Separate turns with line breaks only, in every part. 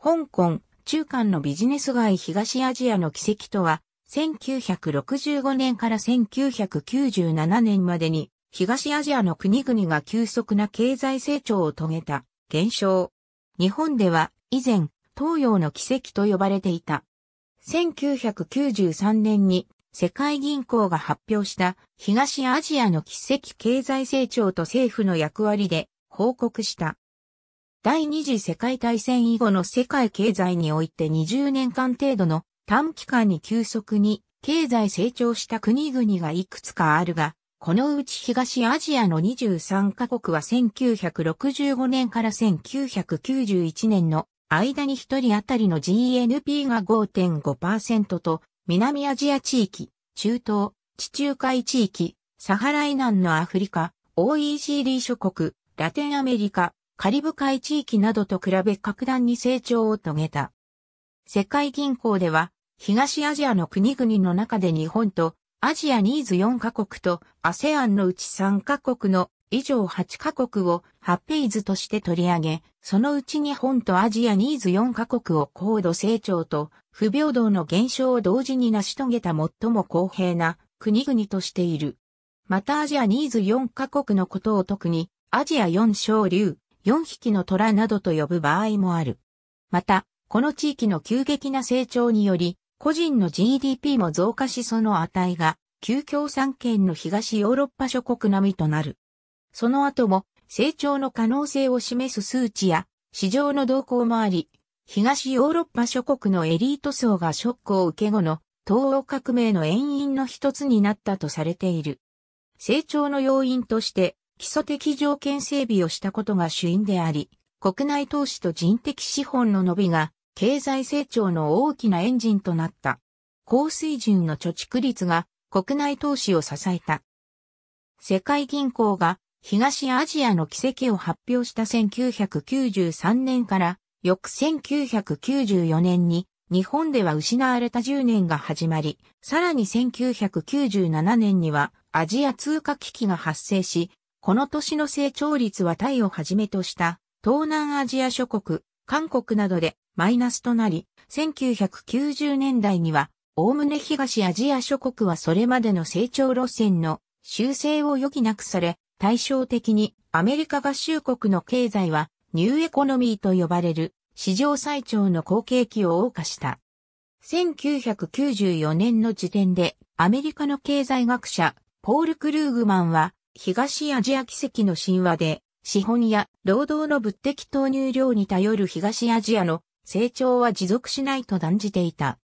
香港、中間のビジネス街東アジアの奇跡とは、1965年から1997年までに、東アジアの国々が急速な経済成長を遂げた現象。日本では以前、東洋の奇跡と呼ばれていた。1993年に世界銀行が発表した東アジアの奇跡経済成長と政府の役割で報告した第二次世界大戦以後の世界経済において20年間程度の短期間に急速に経済成長した国々がいくつかあるが、このうち東アジアの23カ国は1965年から1991年の間に1人当たりの GNP が5.5%と、南アジア地域、中東、地中海地域、サハラナ南のアフリカ、OECD 諸国、ラテンアメリカ、カリブ海地域などと比べ格段に成長を遂げた。世界銀行では、東アジアの国々の中で日本と、アジアニーズ4カ国とアセアンのうち3カ国の以上8カ国をハッペイズとして取り上げ、そのうち日本とアジアニーズ4カ国を高度成長と不平等の減少を同時に成し遂げた最も公平な国々としている。またアジアニーズ4カ国のことを特にアジア4小流4匹の虎などと呼ぶ場合もある。また、この地域の急激な成長により、個人の GDP も増加しその値が、旧共産圏の東ヨーロッパ諸国並みとなる。その後も、成長の可能性を示す数値や、市場の動向もあり、東ヨーロッパ諸国のエリート層がショックを受け後の東欧革命の遠因の一つになったとされている。成長の要因として基礎的条件整備をしたことが主因であり、国内投資と人的資本の伸びが経済成長の大きなエンジンとなった。高水準の貯蓄率が国内投資を支えた。世界銀行が東アジアの奇跡を発表した1993年から翌1994年に日本では失われた10年が始まり、さらに1997年にはアジア通貨危機が発生し、この年の成長率はタイをはじめとした東南アジア諸国、韓国などでマイナスとなり、1990年代には、おおむね東アジア諸国はそれまでの成長路線の修正を余儀なくされ、対照的にアメリカ合衆国の経済はニューエコノミーと呼ばれる史上最長の後継期を謳歌した。1994年の時点でアメリカの経済学者ポール・クルーグマンは東アジア奇跡の神話で、資本や労働の物的投入量に頼る東アジアの成長は持続しないと断じていた。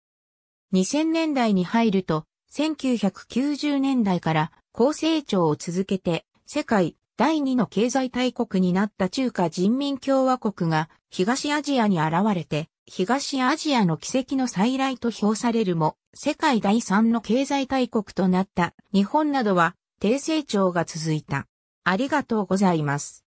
2000年代に入ると、1990年代から高成長を続けて、世界第2の経済大国になった中華人民共和国が東アジアに現れて、東アジアの奇跡の再来と評されるも、世界第3の経済大国となった日本などは低成長が続いた。ありがとうございます。